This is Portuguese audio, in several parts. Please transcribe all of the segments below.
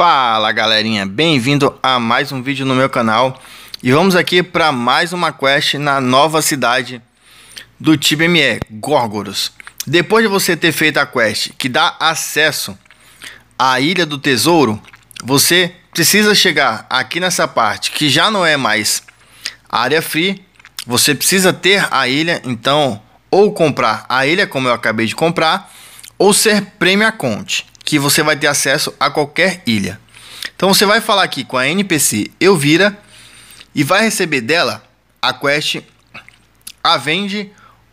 Fala galerinha, bem-vindo a mais um vídeo no meu canal E vamos aqui para mais uma quest na nova cidade do TBME, Gorgoros Depois de você ter feito a quest que dá acesso à Ilha do Tesouro Você precisa chegar aqui nessa parte que já não é mais área free Você precisa ter a ilha, então ou comprar a ilha como eu acabei de comprar Ou ser Premium Conte que você vai ter acesso a qualquer ilha. Então você vai falar aqui com a NPC Elvira e vai receber dela a quest Avenge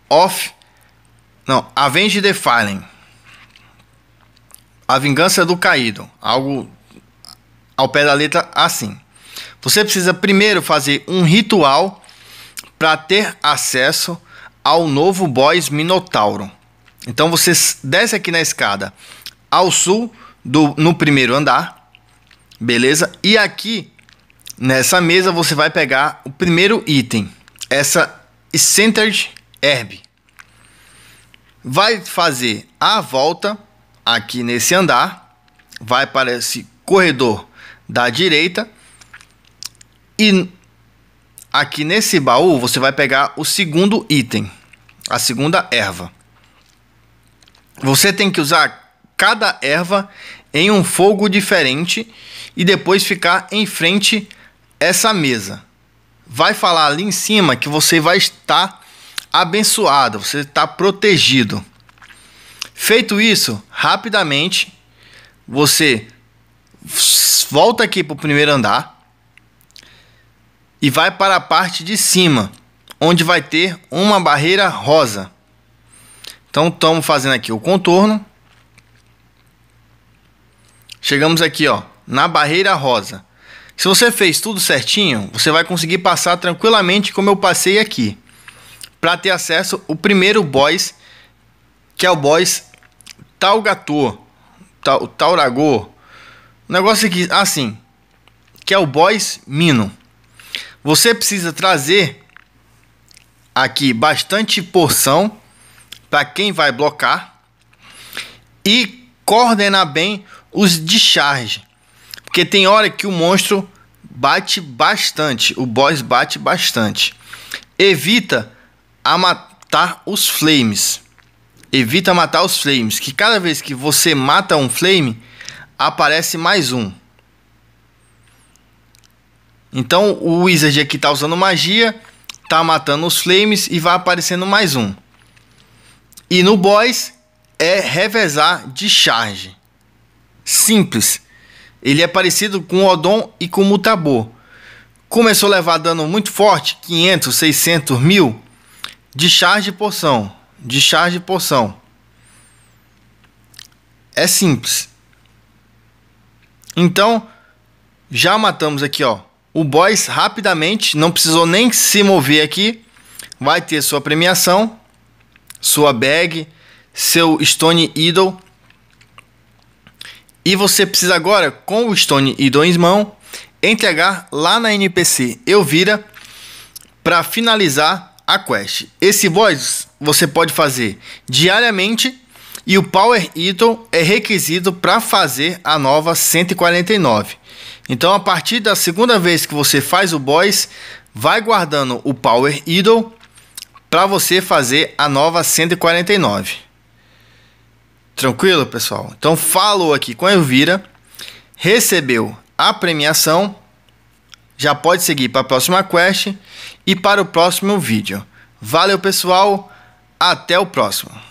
of não, Avenge the Fallen. A vingança do caído, algo ao pé da letra assim. Você precisa primeiro fazer um ritual para ter acesso ao novo boss Minotauro. Então você desce aqui na escada ao sul do, no primeiro andar, beleza? E aqui nessa mesa você vai pegar o primeiro item, essa Centered Herb. Vai fazer a volta aqui nesse andar, vai para esse corredor da direita e aqui nesse baú você vai pegar o segundo item, a segunda erva. Você tem que usar cada erva em um fogo diferente e depois ficar em frente essa mesa. Vai falar ali em cima que você vai estar abençoado, você está protegido. Feito isso, rapidamente você volta aqui para o primeiro andar e vai para a parte de cima, onde vai ter uma barreira rosa. Então estamos fazendo aqui o contorno Chegamos aqui, ó, na barreira rosa. Se você fez tudo certinho, você vai conseguir passar tranquilamente como eu passei aqui. Para ter acesso o primeiro boss, que é o boss Talgator, Tal, Tauragor. O negócio aqui, assim, que é o boss Mino. Você precisa trazer aqui bastante porção para quem vai blocar e coordenar bem os de charge. Porque tem hora que o monstro bate bastante, o boss bate bastante. Evita a matar os flames. Evita matar os flames, que cada vez que você mata um flame, aparece mais um. Então o wizard aqui tá usando magia, tá matando os flames e vai aparecendo mais um. E no boss é revezar de charge simples. Ele é parecido com o Odon e com o Mutabor. Começou a levar dano muito forte, 500, 600, 1000, de charge poção porção, de charge poção porção. É simples. Então, já matamos aqui, ó. O boss rapidamente, não precisou nem se mover aqui, vai ter sua premiação, sua bag, seu Stone Idol e você precisa agora, com o Stone e dois mão, entregar lá na NPC Elvira para finalizar a quest. Esse boss você pode fazer diariamente e o Power Item é requisito para fazer a nova 149. Então a partir da segunda vez que você faz o boss, vai guardando o Power Idol para você fazer a nova 149. Tranquilo, pessoal? Então, falou aqui com a Elvira, recebeu a premiação, já pode seguir para a próxima quest e para o próximo vídeo. Valeu, pessoal! Até o próximo!